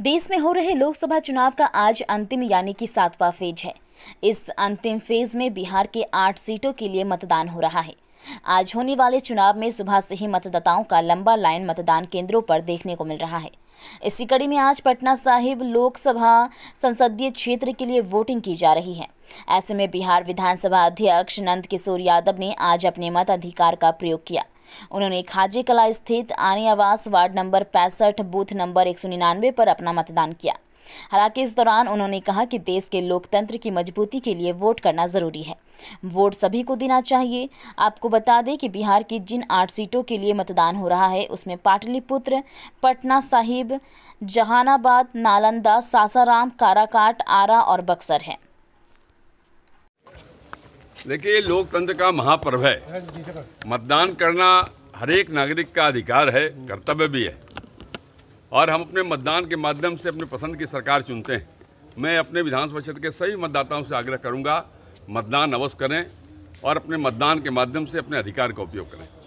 देश में हो रहे लोकसभा चुनाव का आज अंतिम यानी कि सातवां फेज है इस अंतिम फेज में बिहार के आठ सीटों के लिए मतदान हो रहा है आज होने वाले चुनाव में सुबह से ही मतदाताओं का लंबा लाइन मतदान केंद्रों पर देखने को मिल रहा है इसी कड़ी में आज पटना साहिब लोकसभा संसदीय क्षेत्र के लिए वोटिंग की जा रही है ऐसे में बिहार विधानसभा अध्यक्ष नंद किशोर यादव ने आज अपने मताधिकार का प्रयोग किया उन्होंने खाजे कला स्थित आनी आवास वार्ड नंबर पैंसठ बूथ नंबर एक पर अपना मतदान किया हालांकि इस दौरान उन्होंने कहा कि देश के लोकतंत्र की मजबूती के लिए वोट करना जरूरी है वोट सभी को देना चाहिए आपको बता दें कि बिहार की जिन आठ सीटों के लिए मतदान हो रहा है उसमें पाटलिपुत्र पटना साहिब जहानाबाद नालंदा सासाराम काराकाट आरा और बक्सर हैं देखिए लोकतंत्र का महापर्व है हाँ मतदान करना हर एक नागरिक का अधिकार है कर्तव्य भी है और हम अपने मतदान के माध्यम से अपने पसंद की सरकार चुनते हैं मैं अपने विधान परिषद के सभी मतदाताओं से आग्रह करूंगा मतदान अवश्य करें और अपने मतदान के माध्यम से अपने अधिकार का उपयोग करें